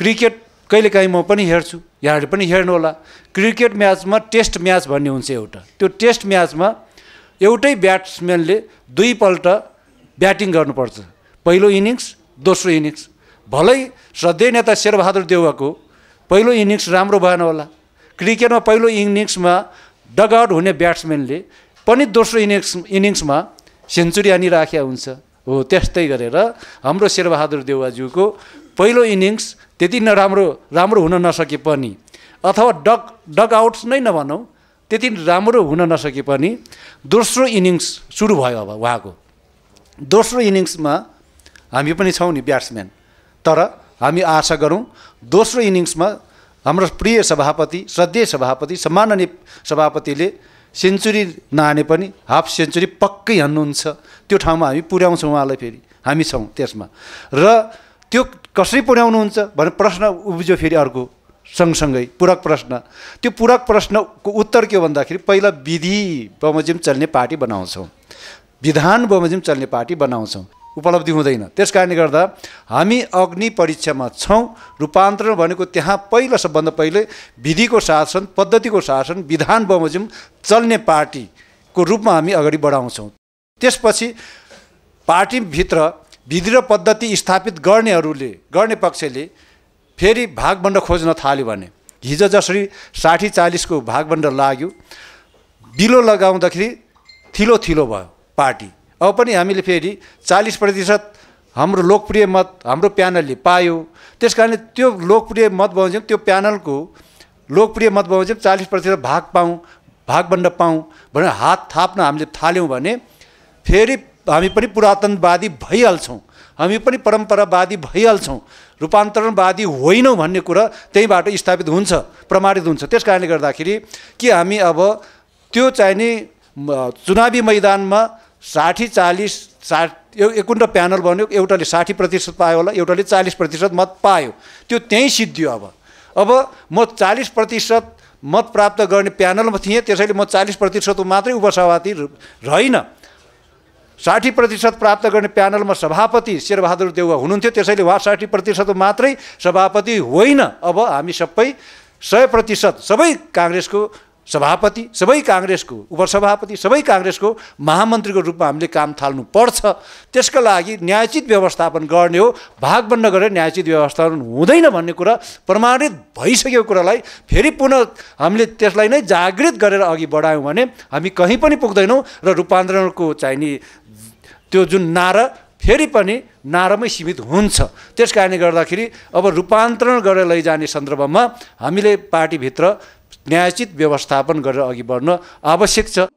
cricket कहिलेकाहीँ म पनि हेर्छु यहाँहरूले पनि हेर्नु होला क्रिकेट म्याचमा टेस्ट म्याच भन्ने हुन्छ एउटा त्यो टेस्ट म्याचमा एउटै ब्याट्सम्यानले दुईपल्ट ब्याटिङ गर्नुपर्छ पहिलो इनिङ्स दोस्रो इनिङ्स भलै श्रद्धेय नेता शेरबहादुर देउवाको पहिलो इनिङ्स राम्रो भएन होला क्रिकेटमा पहिलो इनिङ्समा डगआउट हुने ब्याट्सम्यानले पनि दोस्रो इनिङ्स इनिङ्समा सेन्चुरी हानिराखेका हुन्छ हो त्यस्तै गरेर हाम्रो शेरबहादुर देउवाज्यूको पहिलो इनिङ्स त्यति नराम्रो राम्रो हुन नसके पनि अथवा डग डग आउट्स नै नभनौँ त्यति राम्रो हुन नसके पनि दोस्रो इनिङ्स सुरु भयो अब उहाँको दोस्रो इनिङ्समा हामी पनि छौँ नि ब्याट्सम्यान तर हामी आशा गरौँ दोस्रो इनिङ्समा हाम्रो प्रिय सभापति श्रद्धेय सभापति सम्माननीय सभापतिले सेन्चुरी नहाने पनि हाफ सेन्चुरी पक्कै हान्नुहुन्छ त्यो ठाउँमा हामी पुर्याउँछौँ उहाँलाई फेरि हामी छौँ त्यसमा र त्यो कसरी पुर्याउनुहुन्छ भनेर प्रश्न उब्ज्यो फेरि अर्को सँगसँगै पूरक प्रश्न त्यो पूरक प्रश्नको उत्तर के हो भन्दाखेरि पहिला विधि बमोजिम चल्ने पार्टी बनाउँछौँ विधान बमोजिम चल्ने पार्टी बनाउँछौँ उपलब्धि हुँदैन त्यस कारणले गर्दा हामी अग्नि परीक्षामा छौँ रूपान्तरण भनेको त्यहाँ पहिला सबभन्दा पहिले विधिको शासन पद्धतिको शासन विधान बमोजिम चल्ने पार्टीको रूपमा हामी अगाडि बढाउँछौँ त्यसपछि पार्टीभित्र विधि र पद्धति स्थापित गर्नेहरूले गर्ने पक्षले फेरि भागभण्ड खोज्न थाल्यो भने हिजो जसरी साठी चालिसको भागभण्ड लाग्यो बिलो लगाउँदाखेरि थिलो थिलो भयो पार्टी अब पनि हामीले फेरि चालिस प्रतिशत हाम्रो लोकप्रिय मत हाम्रो प्यानलले पायो त्यस कारणले त्यो लोकप्रिय मत बमोजिम त्यो प्यानलको लोकप्रिय मत बमोजिम चालिस प्रतिशत भाग पाऊँ भागभण्ड पाऊँ भनेर हात थाप्न हामीले थाल्यौँ भने फेरि हामी पनि पुरातनवादी भइहाल्छौँ हामी पनि परम्परावादी भइहाल्छौँ रूपान्तरणवादी होइनौँ भन्ने कुरा त्यहीँबाट स्थापित हुन्छ प्रमाणित हुन्छ त्यस कारणले गर्दाखेरि कि हामी अब त्यो चाहिने चुनावी मैदानमा साठी चालिस साठी एकुन्ट प्यानल भन्यो एउटाले साठी प्रतिशत पायो होला एउटाले चालिस प्रतिशत मत पायो त्यो त्यहीँ सिद्धियो अब अब म चालिस प्रतिशत मत प्राप्त गर्ने प्यानलमा थिएँ त्यसैले म चालिस प्रतिशत मात्रै उपसभापति रहेन साठी प्रतिशत प्राप्त गर्ने प्यानलमा सभापति शेरबहादुर देउवा हुनुहुन्थ्यो त्यसैले उहाँ साठी प्रतिशत मात्रै सभापति होइन अब हामी सबै सय प्रतिशत सबै काङ्ग्रेसको सभापति सबै काङ्ग्रेसको उपसभापति सबै काङ्ग्रेसको महामन्त्रीको रूपमा हामीले काम थाल्नु पर्छ त्यसका लागि न्यायचित व्यवस्थापन गर्ने हो भागबन्द गरेर न्यायचित व्यवस्थापन हुँदैन भन्ने कुरा प्रमाणित भइसकेको कुरालाई फेरि पुनः हामीले त्यसलाई नै जागृत गरेर अघि बढायौँ भने हामी कहीँ पनि पुग्दैनौँ र रूपान्तरणको चाहिने त्यो जुन नारा फेरि पनि नारामै सीमित हुन्छ त्यस कारणले गर्दाखेरि अब रूपान्तरण गरेर लैजाने सन्दर्भमा हामीले पार्टीभित्र न्यायचित व्यवस्थापन गरेर अघि बढ्न आवश्यक छ